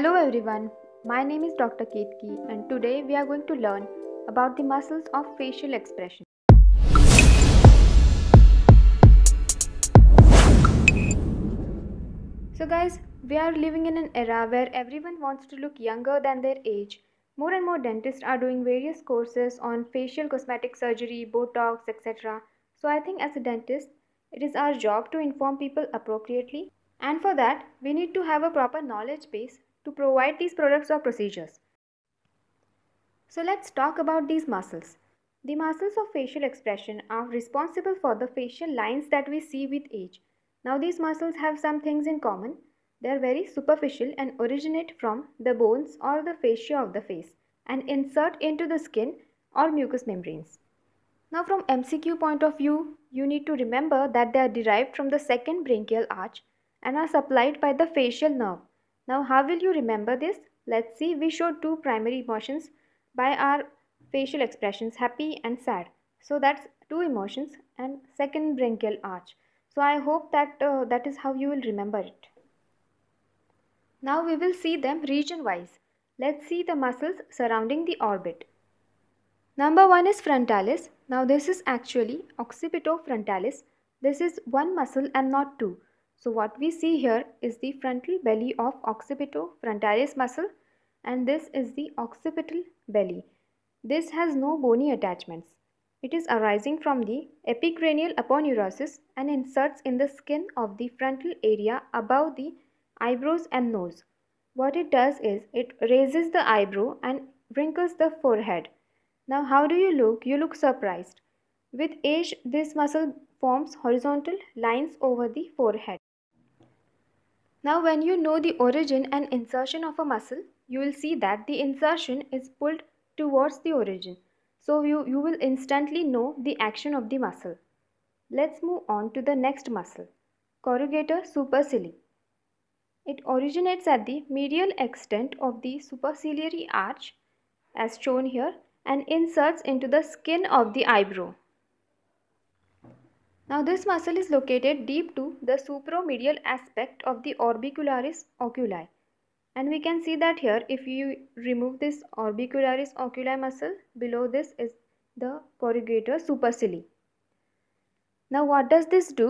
Hello everyone, my name is Dr. Ketki and today we are going to learn about the muscles of facial expression. So guys, we are living in an era where everyone wants to look younger than their age. More and more dentists are doing various courses on facial cosmetic surgery, Botox, etc. So I think as a dentist, it is our job to inform people appropriately. And for that, we need to have a proper knowledge base to provide these products or procedures. So let's talk about these muscles. The muscles of facial expression are responsible for the facial lines that we see with age. Now these muscles have some things in common. They are very superficial and originate from the bones or the fascia of the face and insert into the skin or mucous membranes. Now from MCQ point of view, you need to remember that they are derived from the second branchial arch and are supplied by the facial nerve. Now how will you remember this? Let's see, we showed two primary emotions by our facial expressions, happy and sad. So that's two emotions and second bronchial arch. So I hope that uh, that is how you will remember it. Now we will see them region wise. Let's see the muscles surrounding the orbit. Number one is frontalis. Now this is actually occipitofrontalis. This is one muscle and not two. So what we see here is the frontal belly of occipitofrontalis muscle and this is the occipital belly. This has no bony attachments. It is arising from the epicranial aponeurosis and inserts in the skin of the frontal area above the eyebrows and nose. What it does is it raises the eyebrow and wrinkles the forehead. Now how do you look? You look surprised. With age, this muscle forms horizontal lines over the forehead. Now when you know the origin and insertion of a muscle, you will see that the insertion is pulled towards the origin. So you, you will instantly know the action of the muscle. Let's move on to the next muscle, corrugator supercilii. It originates at the medial extent of the superciliary arch as shown here and inserts into the skin of the eyebrow. Now this muscle is located deep to the supromedial aspect of the orbicularis oculi. And we can see that here if you remove this orbicularis oculi muscle, below this is the corrugator supercilii. Now what does this do?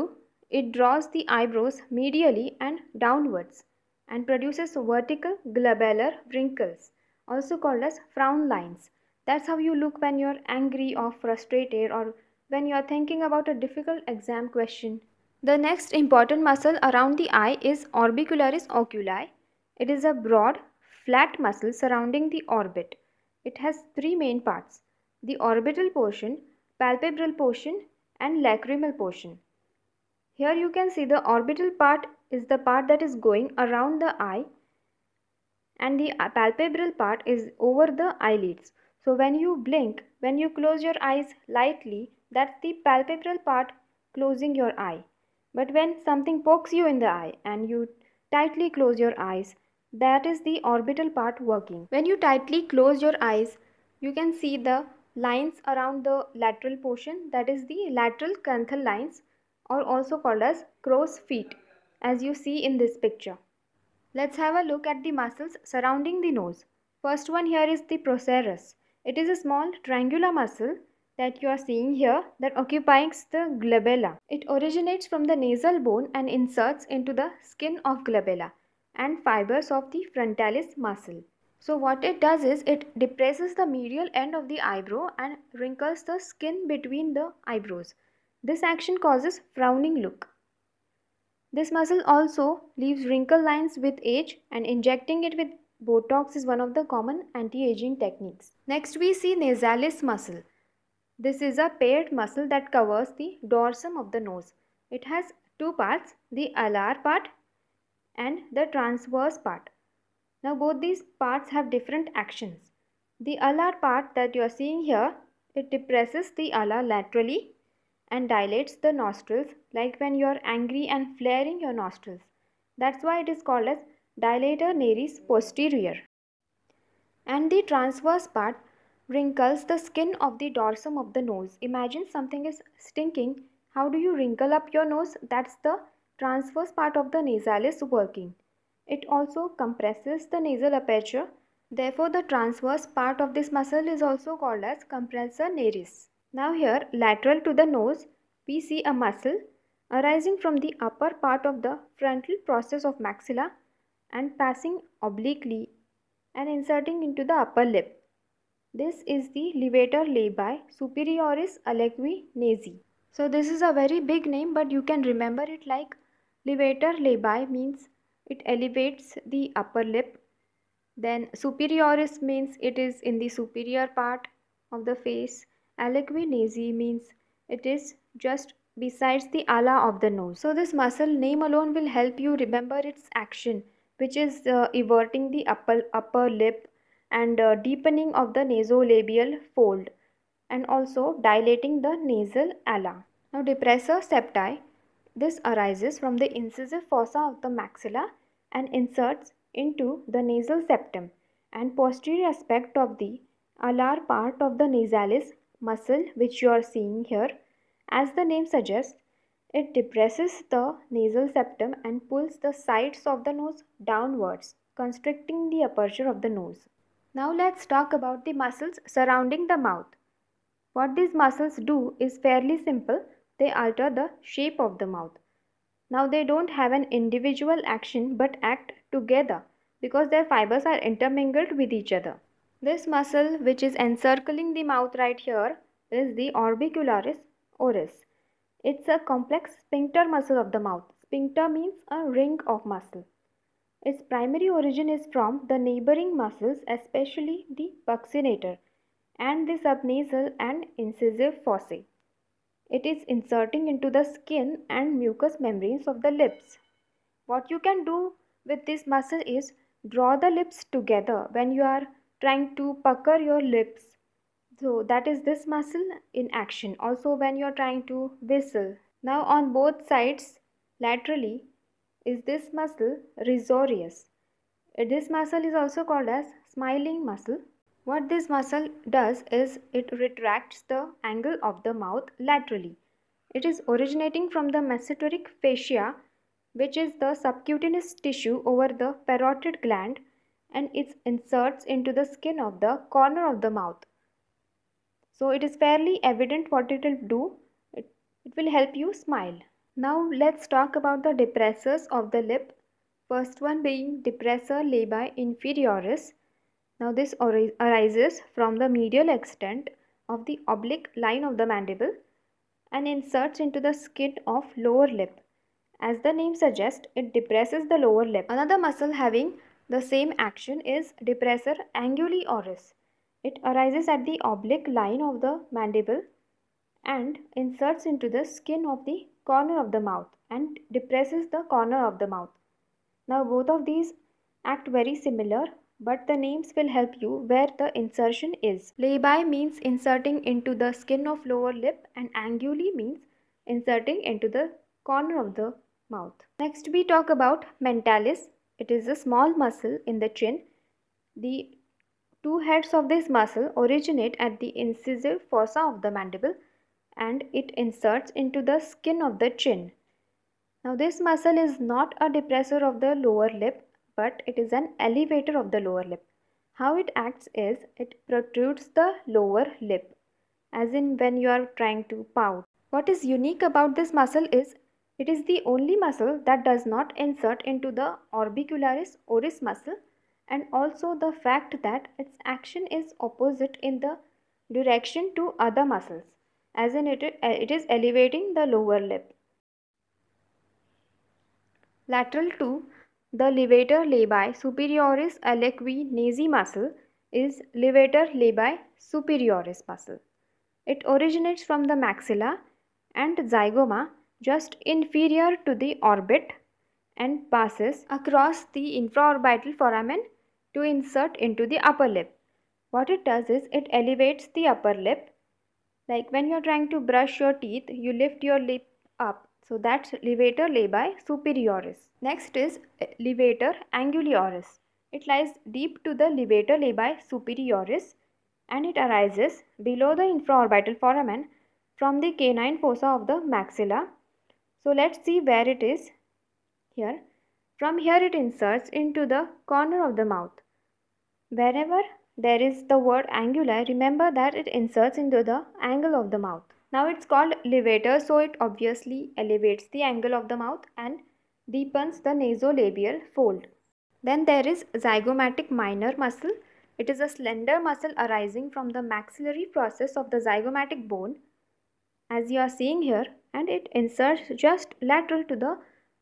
It draws the eyebrows medially and downwards and produces vertical glabellar wrinkles also called as frown lines. That's how you look when you're angry or frustrated or when you are thinking about a difficult exam question. The next important muscle around the eye is orbicularis oculi. It is a broad, flat muscle surrounding the orbit. It has three main parts the orbital portion, palpebral portion, and lacrimal portion. Here you can see the orbital part is the part that is going around the eye and the uh, palpebral part is over the eyelids. So when you blink, when you close your eyes lightly, that's the palpebral part closing your eye. But when something pokes you in the eye and you tightly close your eyes, that is the orbital part working. When you tightly close your eyes, you can see the lines around the lateral portion that is the lateral canthal lines or also called as crow's feet as you see in this picture. Let's have a look at the muscles surrounding the nose. First one here is the procerus. It is a small triangular muscle that you are seeing here that occupies the glabella. It originates from the nasal bone and inserts into the skin of glabella and fibers of the frontalis muscle. So what it does is it depresses the medial end of the eyebrow and wrinkles the skin between the eyebrows. This action causes frowning look. This muscle also leaves wrinkle lines with age and injecting it with Botox is one of the common anti-aging techniques. Next we see nasalis muscle. This is a paired muscle that covers the dorsum of the nose. It has two parts, the alar part and the transverse part. Now both these parts have different actions. The alar part that you are seeing here, it depresses the alar laterally and dilates the nostrils like when you are angry and flaring your nostrils. That's why it is called as dilator nares posterior. And the transverse part Wrinkles the skin of the dorsum of the nose. Imagine something is stinking. How do you wrinkle up your nose? That's the transverse part of the nasalis working. It also compresses the nasal aperture. Therefore, the transverse part of this muscle is also called as compressor naris. Now here, lateral to the nose, we see a muscle arising from the upper part of the frontal process of maxilla and passing obliquely and inserting into the upper lip. This is the levator labii superioris aliqui nasii. So this is a very big name but you can remember it like levator labii means it elevates the upper lip. Then superioris means it is in the superior part of the face. Aliqui nasii means it is just besides the ala of the nose. So this muscle name alone will help you remember its action which is uh, everting the upper, upper lip and uh, deepening of the nasolabial fold and also dilating the nasal ala. Now depressor septi, this arises from the incisive fossa of the maxilla and inserts into the nasal septum and posterior aspect of the alar part of the nasalis muscle which you are seeing here. As the name suggests, it depresses the nasal septum and pulls the sides of the nose downwards, constricting the aperture of the nose. Now let's talk about the muscles surrounding the mouth. What these muscles do is fairly simple. They alter the shape of the mouth. Now they don't have an individual action but act together because their fibers are intermingled with each other. This muscle which is encircling the mouth right here is the orbicularis oris. It's a complex sphincter muscle of the mouth. Sphincter means a ring of muscle. Its primary origin is from the neighboring muscles, especially the buccinator and the subnasal and incisive fossae. It is inserting into the skin and mucous membranes of the lips. What you can do with this muscle is draw the lips together when you are trying to pucker your lips. So that is this muscle in action. Also when you are trying to whistle. Now on both sides laterally is this muscle risorius. This muscle is also called as smiling muscle. What this muscle does is it retracts the angle of the mouth laterally. It is originating from the masseteric fascia which is the subcutaneous tissue over the parotid gland and it inserts into the skin of the corner of the mouth. So it is fairly evident what it will do. It, it will help you smile. Now let's talk about the depressors of the lip. First one being depressor labii inferioris. Now this arises from the medial extent of the oblique line of the mandible and inserts into the skin of lower lip. As the name suggests, it depresses the lower lip. Another muscle having the same action is depressor anguli oris. It arises at the oblique line of the mandible and inserts into the skin of the corner of the mouth and depresses the corner of the mouth. Now both of these act very similar but the names will help you where the insertion is. by means inserting into the skin of lower lip and anguli means inserting into the corner of the mouth. Next we talk about mentalis. It is a small muscle in the chin. The two heads of this muscle originate at the incisive fossa of the mandible and it inserts into the skin of the chin. Now this muscle is not a depressor of the lower lip but it is an elevator of the lower lip. How it acts is it protrudes the lower lip as in when you are trying to pout. What is unique about this muscle is it is the only muscle that does not insert into the orbicularis oris muscle and also the fact that its action is opposite in the direction to other muscles as in it, uh, it is elevating the lower lip. Lateral to the levator labii superioris aliqui nasi muscle is levator labii superioris muscle. It originates from the maxilla and zygoma just inferior to the orbit and passes across the infraorbital foramen to insert into the upper lip. What it does is it elevates the upper lip like when you're trying to brush your teeth, you lift your lip up. So that's levator labii superioris. Next is eh, levator angularis It lies deep to the levator labii superioris and it arises below the infraorbital foramen from the canine fossa of the maxilla. So let's see where it is here. From here it inserts into the corner of the mouth. Wherever there is the word angular. Remember that it inserts into the angle of the mouth. Now it's called levator so it obviously elevates the angle of the mouth and deepens the nasolabial fold. Then there is zygomatic minor muscle. It is a slender muscle arising from the maxillary process of the zygomatic bone as you are seeing here and it inserts just lateral to the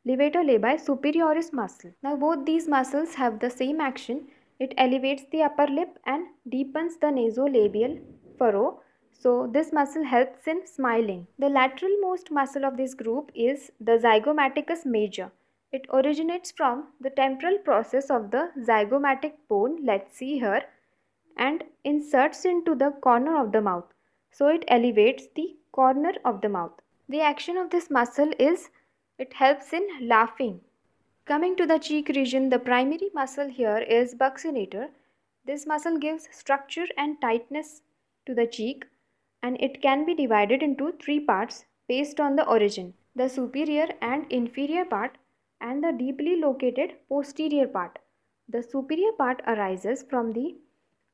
levator labii superioris muscle. Now both these muscles have the same action it elevates the upper lip and deepens the nasolabial furrow. So this muscle helps in smiling. The lateralmost muscle of this group is the zygomaticus major. It originates from the temporal process of the zygomatic bone, let's see here, and inserts into the corner of the mouth. So it elevates the corner of the mouth. The action of this muscle is it helps in laughing Coming to the cheek region, the primary muscle here is buccinator. This muscle gives structure and tightness to the cheek and it can be divided into three parts based on the origin, the superior and inferior part and the deeply located posterior part. The superior part arises from the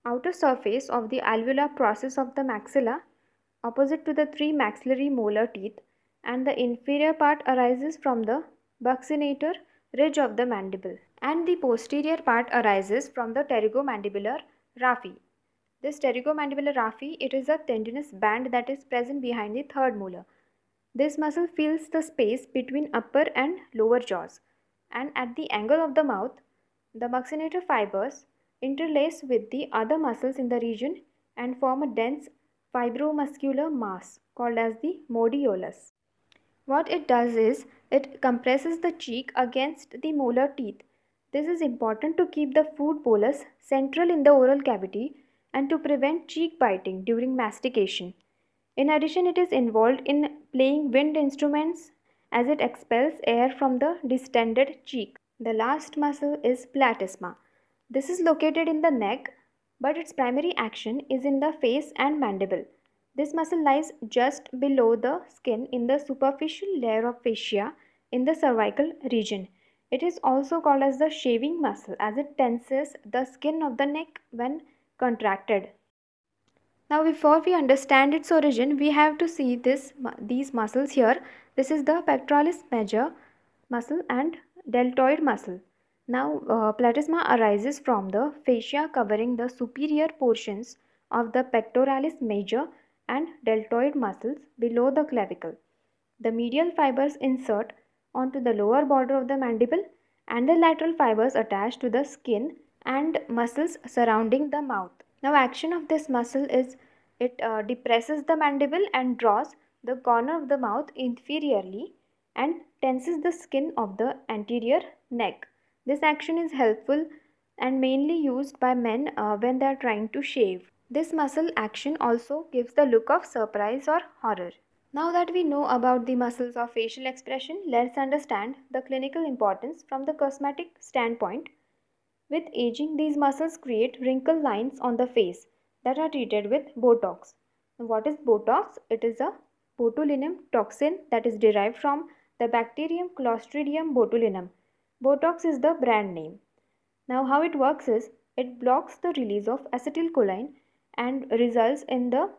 outer surface of the alveolar process of the maxilla opposite to the three maxillary molar teeth and the inferior part arises from the buccinator ridge of the mandible and the posterior part arises from the pterygomandibular raphe. This pterygomandibular raphe, it is a tendinous band that is present behind the third molar. This muscle fills the space between upper and lower jaws and at the angle of the mouth, the muccinator fibers interlace with the other muscles in the region and form a dense fibromuscular mass called as the modiolus. What it does is it compresses the cheek against the molar teeth. This is important to keep the food bolus central in the oral cavity and to prevent cheek biting during mastication. In addition, it is involved in playing wind instruments as it expels air from the distended cheek. The last muscle is platysma. This is located in the neck, but its primary action is in the face and mandible. This muscle lies just below the skin in the superficial layer of fascia in the cervical region. It is also called as the shaving muscle as it tenses the skin of the neck when contracted. Now before we understand its origin, we have to see this these muscles here. This is the pectoralis major muscle and deltoid muscle. Now uh, platysma arises from the fascia covering the superior portions of the pectoralis major and deltoid muscles below the clavicle. The medial fibers insert onto the lower border of the mandible and the lateral fibers attached to the skin and muscles surrounding the mouth. Now action of this muscle is it uh, depresses the mandible and draws the corner of the mouth inferiorly and tenses the skin of the anterior neck. This action is helpful and mainly used by men uh, when they are trying to shave. This muscle action also gives the look of surprise or horror. Now that we know about the muscles of facial expression, let's understand the clinical importance from the cosmetic standpoint. With aging, these muscles create wrinkle lines on the face that are treated with Botox. What is Botox? It is a botulinum toxin that is derived from the bacterium Clostridium botulinum. Botox is the brand name. Now how it works is, it blocks the release of acetylcholine and results in the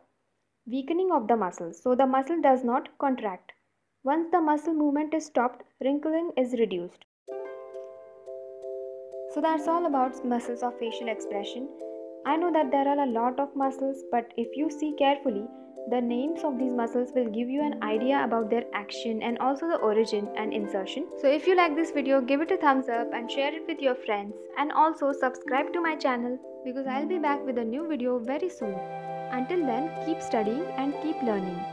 weakening of the muscle so the muscle does not contract. Once the muscle movement is stopped, wrinkling is reduced. So that's all about muscles of facial expression. I know that there are a lot of muscles, but if you see carefully, the names of these muscles will give you an idea about their action and also the origin and insertion. So if you like this video, give it a thumbs up and share it with your friends. And also subscribe to my channel because I'll be back with a new video very soon. Until then, keep studying and keep learning.